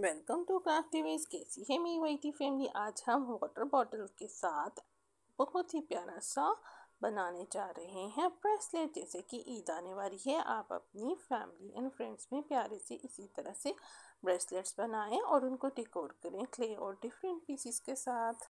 welcome to craft TVs कैसी है मेरी वाइटी फैमिली आज हम वाटर बॉटल के साथ बहुत ही प्यारा सा बनाने जा रहे हैं ब्रेसलेट जैसे कि ईद आने वाली है आप अपनी फैमिली एंड फ्रेंड्स में प्यारे से इसी तरह से ब्रेसलेट्स बनाएं और उनको डेकोर करें क्ले और डिफरेंट पीसीस के साथ